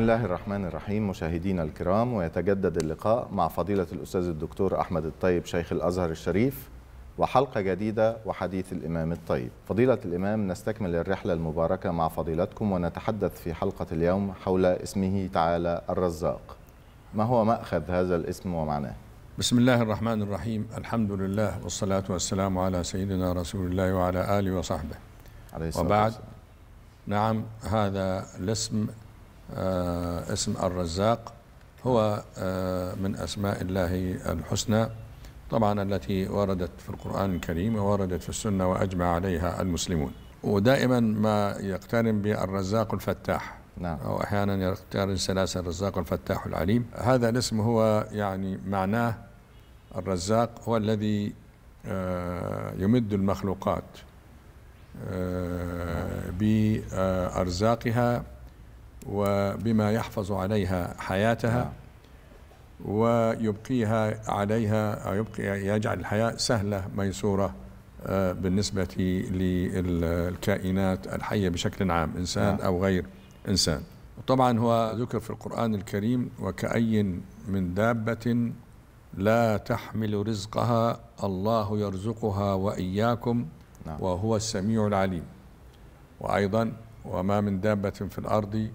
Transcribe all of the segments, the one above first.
الله الرحمن الرحيم مشاهدينا الكرام ويتجدد اللقاء مع فضيلة الأستاذ الدكتور أحمد الطيب شيخ الأزهر الشريف وحلقة جديدة وحديث الإمام الطيب فضيلة الإمام نستكمل الرحلة المباركة مع فضيلتكم ونتحدث في حلقة اليوم حول اسمه تعالى الرزاق ما هو مأخذ هذا الاسم ومعناه؟ بسم الله الرحمن الرحيم الحمد لله والصلاة والسلام على سيدنا رسول الله وعلى آله وصحبه عليه وبعد نعم هذا الاسم آه، اسم الرزاق هو آه، من أسماء الله الحسنى طبعا التي وردت في القرآن الكريم ووردت في السنة وأجمع عليها المسلمون ودائما ما يقترن بالرزاق الفتاح نعم. أو أحيانا يقترن سلاسل الرزاق الفتاح العليم هذا الاسم هو يعني معناه الرزاق هو الذي آه، يمد المخلوقات بأرزاقها وبما يحفظ عليها حياتها نعم. ويبقيها عليها أو يبقي يجعل الحياة سهلة ميسورة آه، بالنسبة للكائنات الحية بشكل عام إنسان نعم. أو غير إنسان طبعا هو ذكر في القرآن الكريم وكأي من دابة لا تحمل رزقها الله يرزقها وإياكم نعم. وهو السميع العليم وأيضا وما من دابة في الأرض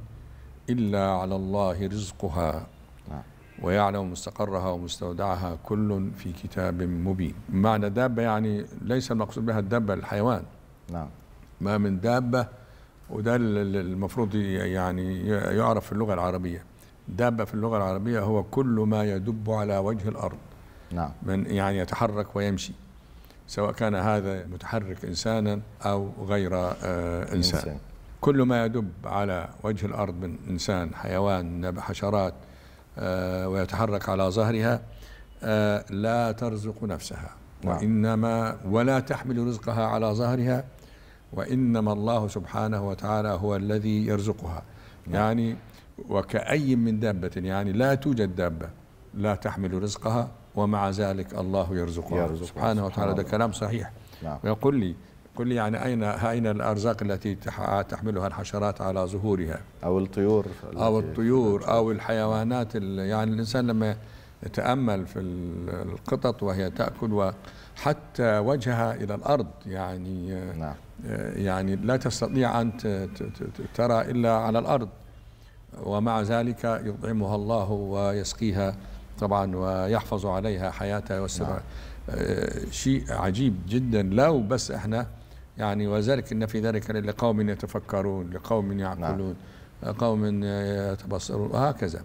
إلا على الله رزقها نعم. ويعلم مستقرها ومستودعها كل في كتاب مبين معنى دابة يعني ليس المقصود بها الدابة الحيوان نعم ما من دابة وده المفروض يعني يعرف في اللغة العربية دابة في اللغة العربية هو كل ما يدب على وجه الأرض نعم من يعني يتحرك ويمشي سواء كان هذا متحرك إنسانا أو غير آه، إنسان, إنسان. كل ما يدب على وجه الأرض من إنسان حيوان حشرات آه، ويتحرك على ظهرها آه، لا ترزق نفسها نعم. وإنما ولا تحمل رزقها على ظهرها وإنما الله سبحانه وتعالى هو الذي يرزقها نعم. يعني وكأي من دابة يعني لا توجد دابة لا تحمل رزقها ومع ذلك الله يرزقها, يرزقها سبحانه وتعالى ده كلام صحيح نعم. ويقول لي قل لي يعني أين أين الأرزاق التي تحملها الحشرات على ظهورها أو الطيور أو الطيور أو الحيوانات يعني الإنسان لما يتأمل في القطط وهي تأكل وحتى وجهها إلى الأرض يعني نعم. يعني لا تستطيع أن ترى إلا على الأرض ومع ذلك يطعمها الله ويسقيها طبعا ويحفظ عليها حياتها والسبع نعم. آه، شيء عجيب جدا لو بس احنا يعني وذلك إن في ذلك لقوم يتفكرون لقوم نعم. يعقلون نعم. لقوم يتبصرون وهكذا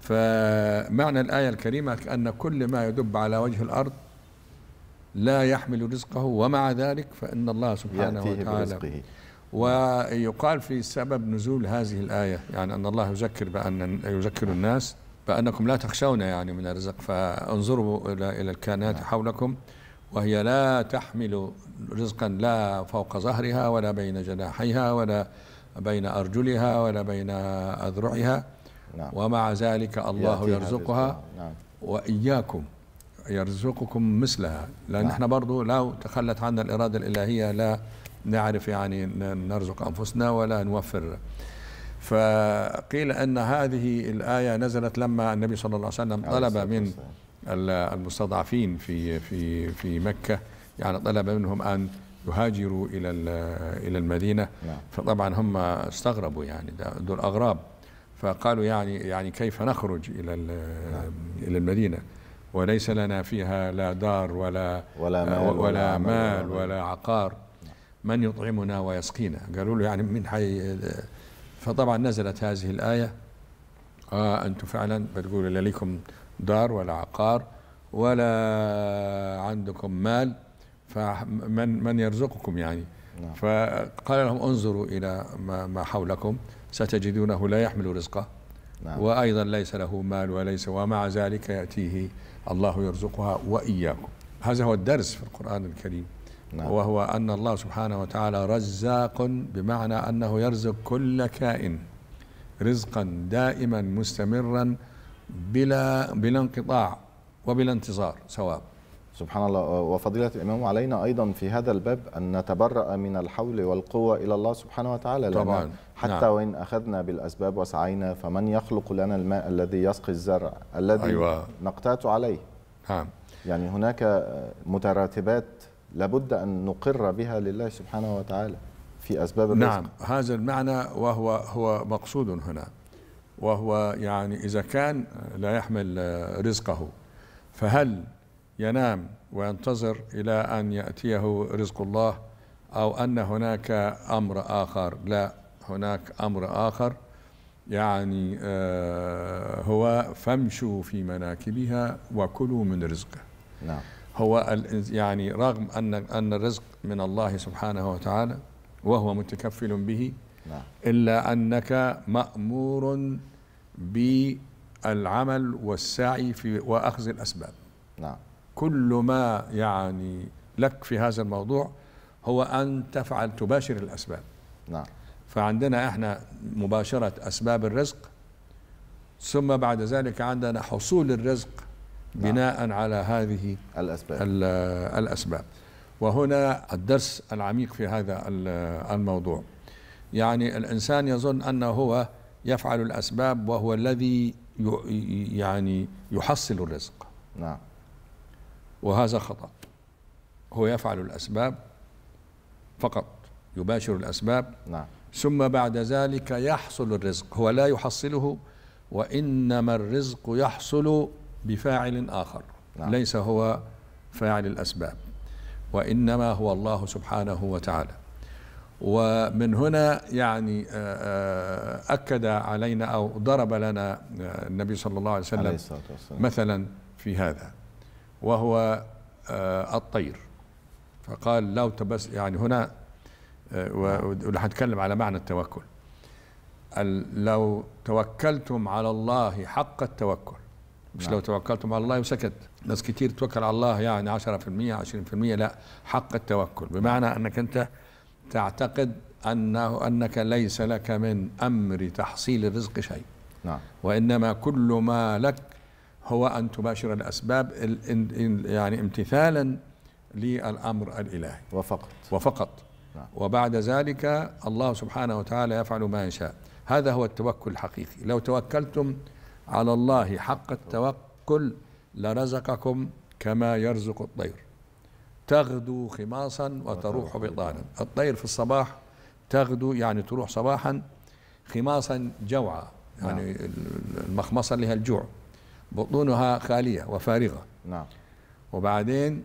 فمعنى الآية الكريمة أن كل ما يدب على وجه الأرض لا يحمل رزقه ومع ذلك فإن الله سبحانه وتعالى برزقه. ويقال في سبب نزول هذه الآية يعني أن الله يذكر بأن يذكر الناس بأنكم لا تخشون يعني من الرزق فانظروا إلى إلى الكائنات نعم. حولكم وهي لا تحمل رزقا لا فوق ظهرها ولا بين جناحيها ولا بين أرجلها ولا بين أذرعها نعم. ومع ذلك الله يرزقها نعم. وإياكم يرزقكم مثلها لأن نعم. احنا برضو لو تخلت عنا الإرادة الإلهية لا نعرف يعني نرزق أنفسنا ولا نوفر فقيل أن هذه الآية نزلت لما النبي صلى الله عليه وسلم طلب من المستضعفين في في في مكه يعني طلب منهم ان يهاجروا الى الى المدينه نعم. فطبعا هم استغربوا يعني دول اغراب فقالوا يعني يعني كيف نخرج الى نعم. الى المدينه وليس لنا فيها لا دار ولا ولا مال ولا, ولا, مال ولا عقار نعم. من يطعمنا ويسقينا قالوا له يعني من حي فطبعا نزلت هذه الايه آه أنتم فعلا بتقولوا لكم دار ولا عقار ولا عندكم مال فمن من يرزقكم يعني نعم. فقال لهم انظروا إلى ما, ما حولكم ستجدونه لا يحمل رزقه نعم. وأيضا ليس له مال وليس ومع ذلك يأتيه الله يرزقها وإياكم هذا هو الدرس في القرآن الكريم نعم. وهو أن الله سبحانه وتعالى رزاق بمعنى أنه يرزق كل كائن رزقا دائما مستمرا بلا بلا انقطاع وبلا انتظار سواء سبحان الله وفضيلة الإمام علينا أيضا في هذا الباب أن نتبرأ من الحول والقوة إلى الله سبحانه وتعالى طبعا حتى نعم. وإن أخذنا بالأسباب وسعينا فمن يخلق لنا الماء الذي يسقي الزرع الذي أيوة. نقتات عليه نعم يعني هناك متراتبات لابد أن نقر بها لله سبحانه وتعالى في أسباب الرزق نعم هذا المعنى وهو هو مقصود هنا وهو يعني إذا كان لا يحمل رزقه فهل ينام وينتظر إلى أن يأتيه رزق الله أو أن هناك أمر آخر لا هناك أمر آخر يعني آه، هو فامشوا في مناكبها وكلوا من رزقه نعم هو يعني رغم أن أن الرزق من الله سبحانه وتعالى وهو متكفل به نعم. إلا أنك مأمور بالعمل والسعي في وأخذ الأسباب نعم. كل ما يعني لك في هذا الموضوع هو أن تفعل تباشر الأسباب نعم. فعندنا احنا مباشرة أسباب الرزق ثم بعد ذلك عندنا حصول الرزق نعم. بناء على هذه الأسباب الأسباب وهنا الدرس العميق في هذا الموضوع يعني الإنسان يظن أنه هو يفعل الأسباب وهو الذي يعني يحصل الرزق نعم وهذا خطأ هو يفعل الأسباب فقط يباشر الأسباب نعم ثم بعد ذلك يحصل الرزق هو لا يحصله وإنما الرزق يحصل بفاعل آخر نعم. ليس هو فاعل الأسباب وإنما هو الله سبحانه وتعالى ومن هنا يعني آه، آه، أكد علينا أو ضرب لنا آه، النبي صلى الله عليه وسلم عليه مثلا في هذا وهو الطير فقال لو تبس يعني هنا وهنتكلم على معنى التوكل لو توكلتم على الله حق التوكل مش نعم. لو توكلتم على الله وسكت ناس كتير توكل على الله يعني 10% 20% لا حق التوكل بمعنى انك انت تعتقد أنه أنك ليس لك من أمر تحصيل الرزق شيء نعم. وإنما كل ما لك هو أن تباشر الأسباب يعني امتثالا للأمر الإلهي وفقط وفقط نعم. وبعد ذلك الله سبحانه وتعالى يفعل ما يشاء هذا هو التوكل الحقيقي لو توكلتم على الله حق التوكل لرزقكم كما يرزق الطير تغدو خماصا وتروح بطانا الطير في الصباح تغدو يعني تروح صباحا خماصا جوعا يعني نعم. المخمصة لها الجوع بطونها خالية وفارغة نعم وبعدين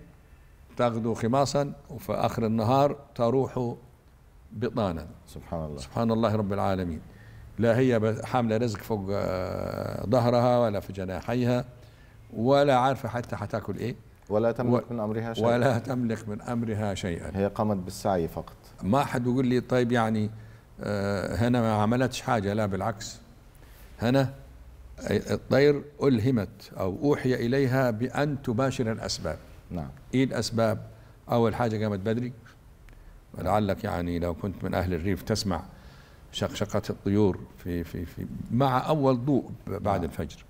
تغدو خماصا وفي آخر النهار تروح بطانا سبحان الله سبحان الله رب العالمين لا هي حاملة رزق فوق آه، ظهرها ولا في جناحيها ولا عارفة حتى حتاكل إيه ولا تملك و... من امرها شيئا ولا تملك من امرها شيئا هي قامت بالسعي فقط ما حد يقول لي طيب يعني آه، هنا ما عملتش حاجه لا بالعكس هنا آه، الطير ألهمت أو أوحي إليها بأن تباشر الأسباب نعم إيه الأسباب أول حاجة قامت بدري ولعلك يعني لو كنت من أهل الريف تسمع شقشقة الطيور في في في مع أول ضوء بعد نعم. الفجر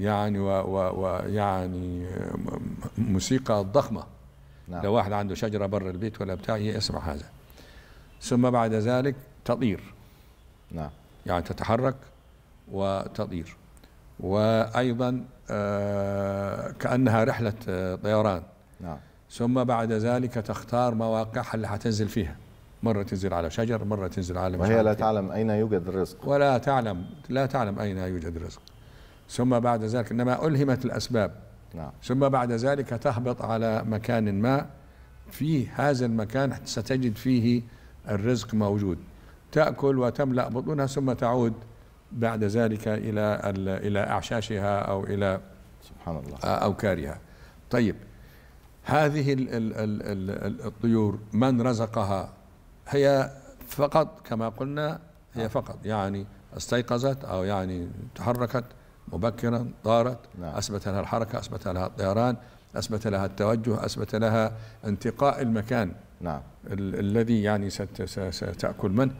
يعني ويعني موسيقى ضخمه نعم. لو واحد عنده شجره بر البيت ولا بتاع يسمع هذا ثم بعد ذلك تطير نعم يعني تتحرك وتطير وايضا آه، كانها رحله آه، طيران نعم ثم بعد ذلك تختار مواقعها اللي هتنزل فيها مرة تنزل على شجر مرة تنزل على وهي لا تعلم أين يوجد الرزق ولا تعلم لا تعلم أين يوجد الرزق ثم بعد ذلك إنما ألهمت الأسباب نعم. ثم بعد ذلك تهبط على مكان ما في هذا المكان ستجد فيه الرزق موجود تأكل وتملأ بطونها ثم تعود بعد ذلك إلى إلى أعشاشها أو إلى سبحان الله أوكارها طيب هذه الـ الـ الـ الـ الطيور من رزقها هي فقط كما قلنا هي نعم. فقط يعني استيقظت أو يعني تحركت مبكرا طارت نعم. أثبت لها الحركة أثبت لها الطيران أثبت لها التوجه أثبت لها انتقاء المكان نعم. ال الذي يعني ست ستأكل منه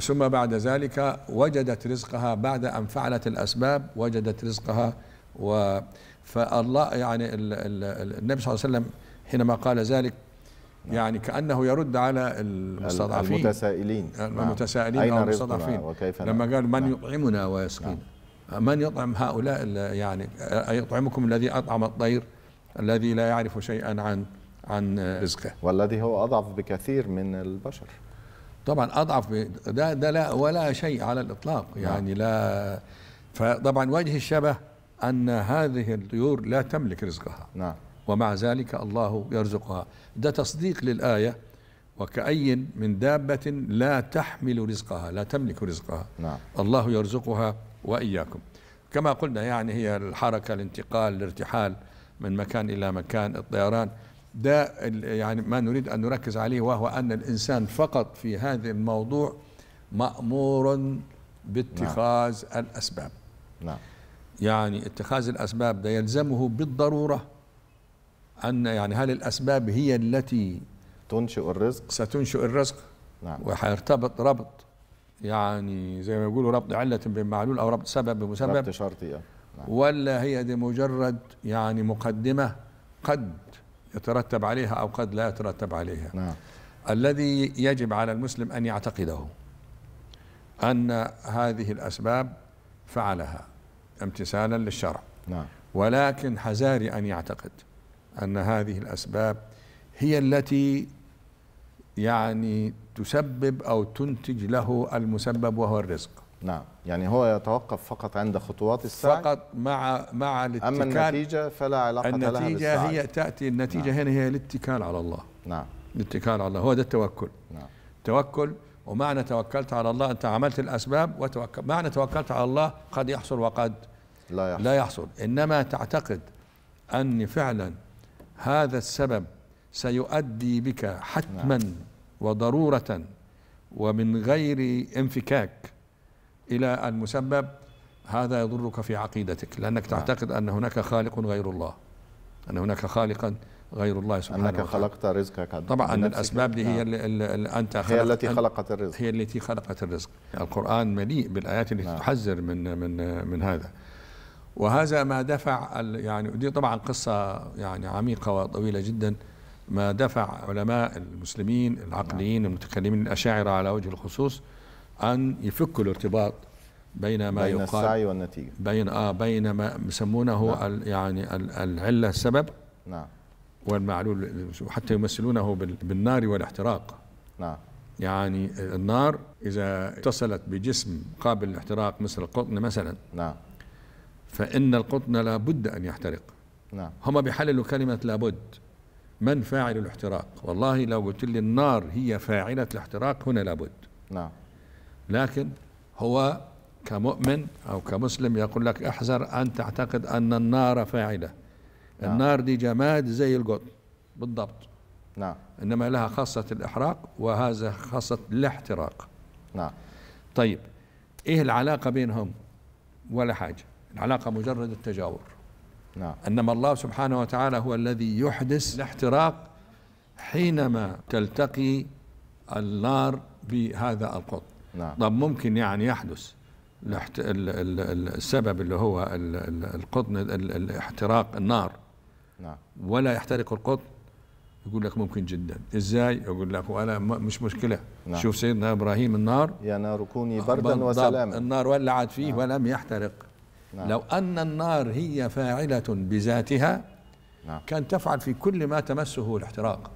ثم بعد ذلك وجدت رزقها بعد أن فعلت الأسباب وجدت رزقها و فالله يعني ال ال النبي صلى الله عليه وسلم حينما قال ذلك نعم. يعني كأنه يرد على المستضعفين المتسائلين المتسائلين نعم. أين المستضعفين وكيف لما قال من نعم. يطعمنا ويسقينا نعم. من يطعم هؤلاء يعني يطعمكم الذي أطعم الطير الذي لا يعرف شيئا عن عن رزقه والذي هو أضعف بكثير من البشر طبعا أضعف ده, ده لا ولا شيء على الإطلاق نعم. يعني لا فطبعا وجه الشبه أن هذه الطيور لا تملك رزقها نعم ومع ذلك الله يرزقها ده تصديق للآية وكأي من دابة لا تحمل رزقها لا تملك رزقها نعم. الله يرزقها وإياكم كما قلنا يعني هي الحركة الانتقال الارتحال من مكان إلى مكان الطيران ده يعني ما نريد أن نركز عليه وهو أن الإنسان فقط في هذا الموضوع مأمور باتخاذ نعم. الأسباب نعم يعني اتخاذ الأسباب ده يلزمه بالضرورة أن يعني هل الأسباب هي التي تنشئ الرزق ستنشئ الرزق نعم وحيرتبط ربط يعني زي ما يقولوا ربط علة بمعلول أو ربط سبب بمسبب ربط شرطي آه. نعم. ولا هي دي مجرد يعني مقدمة قد يترتب عليها أو قد لا يترتب عليها نعم. الذي يجب على المسلم أن يعتقده أن هذه الأسباب فعلها امتثالا للشرع نعم. ولكن حذاري أن يعتقد أن هذه الأسباب هي التي يعني تسبب أو تنتج له المسبب وهو الرزق نعم يعني هو يتوقف فقط عند خطوات السعي فقط مع مع الاتكال أما النتيجة فلا علاقة لها بالسعي هي تأتي النتيجة نعم. هنا هي نعم. الاتكال على الله نعم الاتكال على الله هو ده التوكل نعم توكل ومعنى توكلت على الله أنت عملت الأسباب وتوكل معنى توكلت على الله قد يحصل وقد لا يحصل, لا يحصل. إنما تعتقد أن فعلا هذا السبب سيؤدي بك حتما نعم. وضرورة ومن غير انفكاك إلى المسبب هذا يضرك في عقيدتك لأنك نعم. تعتقد أن هناك خالق غير الله أن هناك خالقا غير الله سبحانه أنك وتعالى. خلقت رزقك طبعا الأسباب دي هي اللي, نعم. اللي أنت خلقت هي التي خلقت الرزق هي التي خلقت الرزق القرآن مليء بالآيات التي نعم. تحذر من من من هذا وهذا ما دفع يعني دي طبعا قصة يعني عميقة وطويلة جدا ما دفع علماء المسلمين العقليين المتكلمين الأشاعرة على وجه الخصوص أن يفكوا الارتباط بين ما بين يقال بين السعي والنتيجة بين آه بين ما يسمونه نعم. يعني العلة السبب نعم والمعلول حتى يمثلونه بالنار والاحتراق نعم يعني النار إذا اتصلت بجسم قابل للاحتراق مثل القطن مثلا نعم فإن القطن لابد أن يحترق نعم هم بيحللوا كلمة لابد من فاعل الاحتراق والله لو قلت لي النار هي فاعلة الاحتراق هنا لابد نعم لكن هو كمؤمن أو كمسلم يقول لك احذر أن تعتقد أن النار فاعلة نعم. النار دي جماد زي القطن بالضبط نعم إنما لها خاصة الإحراق وهذا خاصة الاحتراق نعم طيب إيه العلاقة بينهم ولا حاجة العلاقة مجرد التجاور نعم. إنما الله سبحانه وتعالى هو الذي يحدث الاحتراق حينما تلتقي النار بهذا القطب نعم. طب ممكن يعني يحدث الاحت... ال... ال... السبب اللي هو القطن الاحتراق النار نعم. ولا يحترق القطن يقول لك ممكن جدا ازاي يقول لك ولا مش مشكله نعم. شوف سيدنا ابراهيم النار يا نار كوني آه، بردا وسلاما النار ولعت فيه نعم. ولم يحترق نعم. لو أن النار هي فاعلة بذاتها نعم. كان تفعل في كل ما تمسه الاحتراق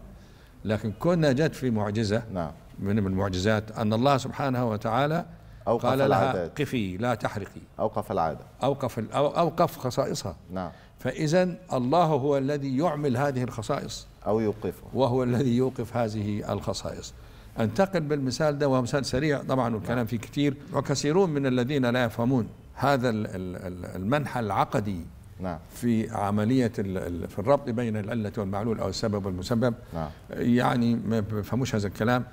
لكن كنا جت في معجزة نعم. من المعجزات أن الله سبحانه وتعالى أوقف قال لها قفي لا تحرقي أوقف العادة أوقف, أوقف خصائصها نعم فإذا الله هو الذي يعمل هذه الخصائص أو يوقفها وهو الذي يوقف هذه الخصائص أنتقل بالمثال ده وهو مثال سريع طبعا والكلام نعم. فيه كثير وكثيرون من الذين لا يفهمون هذا المنحى العقدي نعم. في عملية في الربط بين العلة والمعلول أو السبب والمسبب نعم. يعني ما بفهموش هذا الكلام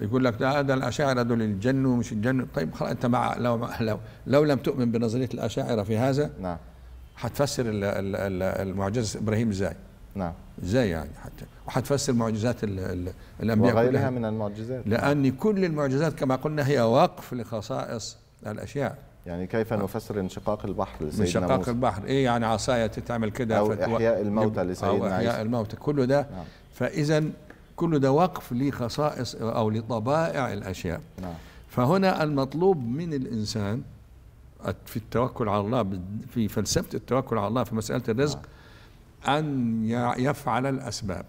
يقول لك ده ده الأشاعرة دول الجن ومش الجن طيب خلاص أنت مع لو, لو, لو لم تؤمن بنظرية الأشاعرة في هذا نعم هتفسر المعجزة إبراهيم إزاي نعم ازاي يعني حتى وهتفسر معجزات الانبياء وغيرها كلها. من المعجزات لان كل المعجزات كما قلنا هي وقف لخصائص الاشياء يعني كيف آه. نفسر انشقاق البحر لسيدنا انشقاق البحر ايه يعني عصاية تعمل كده أو فتو... إحياء الموتى لسيدنا عيسى أو إحياء الموتى كل ده نعم. فإذا كل ده وقف لخصائص أو لطبائع الأشياء نعم. فهنا المطلوب من الإنسان في التوكل على الله في فلسفة التوكل على الله في مسألة الرزق نعم. أن يفعل الأسباب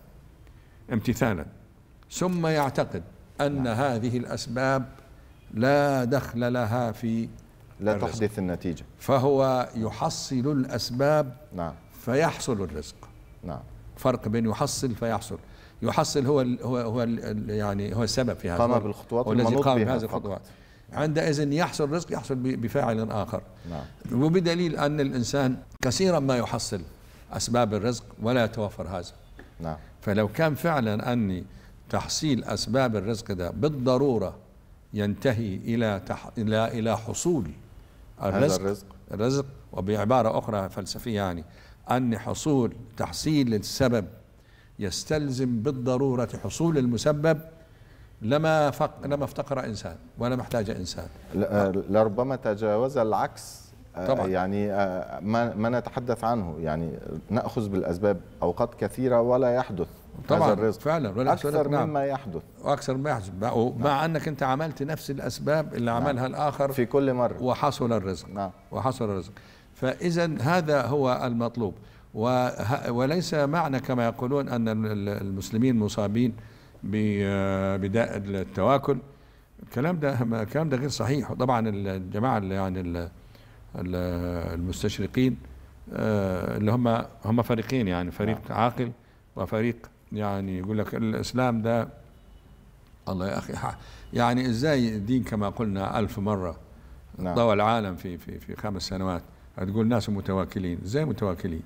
امتثالا ثم يعتقد أن نعم. هذه الأسباب لا دخل لها في لا الرزق. تحدث النتيجة فهو يحصل الأسباب نعم فيحصل الرزق نعم فرق بين يحصل فيحصل يحصل هو الـ هو هو الـ يعني هو السبب في هذا قام بالخطوات والذي قام بهذه الخطوات عندئذ يحصل الرزق يحصل بفاعل آخر نعم وبدليل أن الإنسان كثيرا ما يحصل أسباب الرزق ولا يتوفر هذا نعم فلو كان فعلا أني تحصيل أسباب الرزق ده بالضرورة ينتهي إلى تح... إلى إلى حصول الرزق, الرزق الرزق وبعبارة أخرى فلسفية يعني أن حصول تحصيل السبب يستلزم بالضرورة حصول المسبب لما فق... لما افتقر انسان ولما احتاج انسان آه، لربما تجاوز العكس آه، طبعا يعني آه، ما ما نتحدث عنه يعني ناخذ بالاسباب اوقات كثيره ولا يحدث طبعا هذا الرزق فعلا ولا اكثر نعم. مما يحدث واكثر مما يحدث مع نعم. انك انت عملت نفس الاسباب اللي نعم. عملها الاخر في كل مره وحصل الرزق نعم. وحصل الرزق فاذا هذا هو المطلوب وليس معنى كما يقولون ان المسلمين مصابين بداء التواكل الكلام ده الكلام ده غير صحيح وطبعا الجماعه اللي يعني المستشرقين آه، اللي هم هم فريقين يعني فريق نعم. عاقل وفريق يعني يقول لك الإسلام ده الله يا أخي يعني إزاي الدين كما قلنا ألف مرة نعم. ضوى العالم في في في خمس سنوات هتقول ناس متواكلين إزاي متواكلين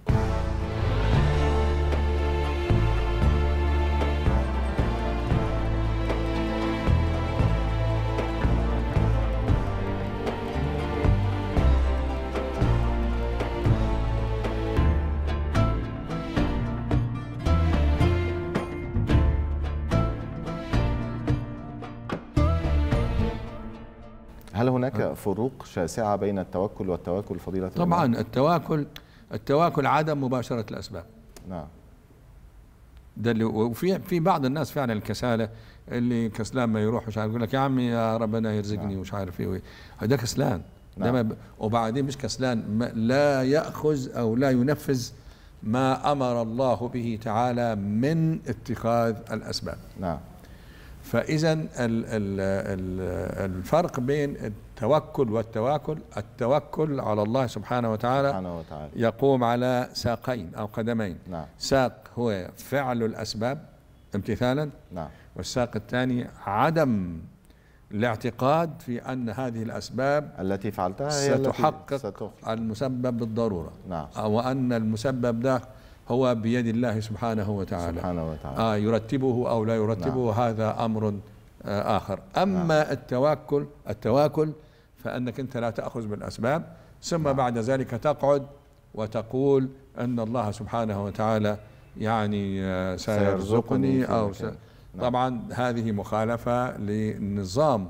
هل هناك فروق شاسعة بين التوكل والتواكل فضيلة طبعا التواكل التواكل عدم مباشرة الأسباب نعم ده اللي وفي في بعض الناس فعلا الكسالة اللي كسلان ما يروح مش عارف يقول لك يا عمي يا ربنا يرزقني نعم. ومش عارف ايه هذا كسلان نعم. ب... وبعدين مش كسلان لا يأخذ أو لا ينفذ ما أمر الله به تعالى من اتخاذ الأسباب نعم فاذا الفرق بين التوكل والتواكل التوكل على الله سبحانه وتعالى, سبحانه وتعالى يقوم على ساقين او قدمين نعم. ساق هو فعل الاسباب امتثالا نعم. والساق الثاني عدم الاعتقاد في ان هذه الاسباب التي فعلتها هي ستحقق التي ستحقق المسبب بالضروره نعم. وان المسبب ده هو بيد الله سبحانه وتعالى سبحانه وتعالى آه يرتبه أو لا يرتبه نعم. هذا أمر آه آخر أما نعم. التواكل التواكل فأنك أنت لا تأخذ بالأسباب ثم نعم. بعد ذلك تقعد وتقول أن الله سبحانه وتعالى يعني آه سيرزقني أو س... نعم. طبعا هذه مخالفة لنظام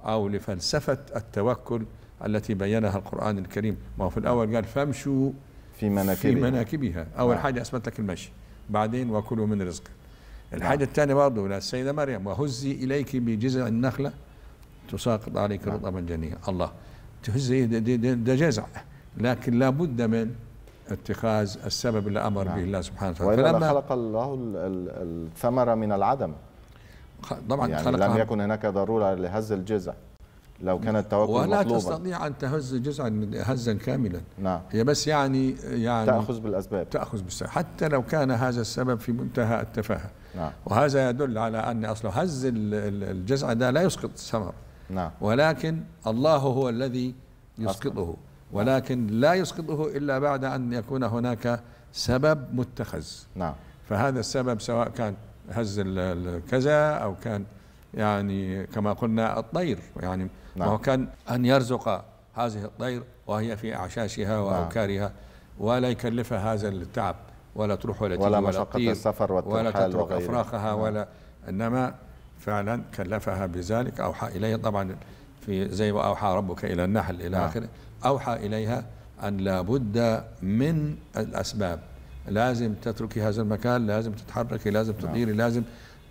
أو لفلسفة التوكل التي بينها القرآن الكريم ما في الأول قال فامشوا في مناكبها في مناكبها أول آه. حاجة أثبت لك المشي بعدين وكلوا من رزقك نعم. الحاجة آه. الثانية برضه للسيدة مريم وهزي إليك بجزع النخلة تساقط عليك آه. رطبا جنيا الله تهزي ده جزع لكن لابد من اتخاذ السبب اللي امر نعم. به الله سبحانه وتعالى وإلا خلق الله الثمره من العدم طبعا يعني لم يكن هناك ضروره لهز الجزع لو كان التوكل ولا مطلوبا ولا تستطيع ان تهز جزءا هزا كاملا نعم هي بس يعني يعني تاخذ بالاسباب تاخذ بالاسباب حتى لو كان هذا السبب في منتهى التفاهه نعم وهذا يدل على ان اصلا هز الجزع ده لا يسقط الثمر نعم ولكن الله هو الذي يسقطه ولكن لا يسقطه الا بعد ان يكون هناك سبب متخذ نعم فهذا السبب سواء كان هز كذا او كان يعني كما قلنا الطير يعني نعم. وهو كان أن يرزق هذه الطير وهي في أعشاشها نعم. وأوكارها نعم. ولا يكلفها هذا التعب ولا تروح ولا ولا مشقة السفر ولا تترك أفراخها نعم. ولا إنما فعلا كلفها بذلك أوحى إليه طبعا في زي ما أوحى ربك إلى النحل إلى نعم. آخره أوحى إليها أن لابد من الأسباب لازم تتركي هذا المكان لازم تتحركي لازم تطيري نعم. لازم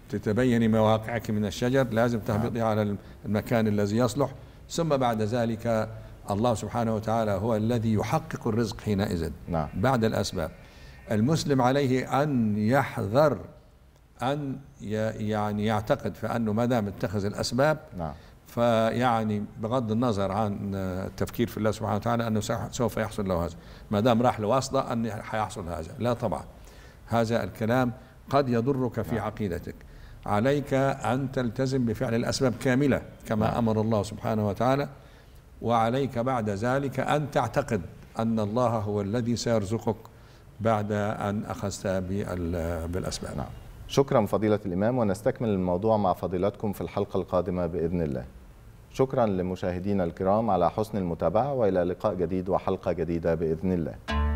تتبيني مواقعك من الشجر لازم تهبطي نعم. على المكان الذي يصلح ثم بعد ذلك الله سبحانه وتعالى هو الذي يحقق الرزق حينئذ نعم. بعد الأسباب المسلم عليه أن يحذر أن يعني يعتقد فأنه ما دام اتخذ الأسباب نعم. فيعني بغض النظر عن التفكير في الله سبحانه وتعالى أنه سوف يحصل له هذا ما دام راح لواسطة أنه حيحصل هذا لا طبعا هذا الكلام قد يضرك في نعم. عقيدتك عليك أن تلتزم بفعل الأسباب كاملة كما نعم. أمر الله سبحانه وتعالى وعليك بعد ذلك أن تعتقد أن الله هو الذي سيرزقك بعد أن أخذت بالأسباب نعم. شكرا فضيلة الإمام ونستكمل الموضوع مع فضيلتكم في الحلقة القادمة بإذن الله شكرا لمشاهدينا الكرام على حسن المتابعة وإلى لقاء جديد وحلقة جديدة بإذن الله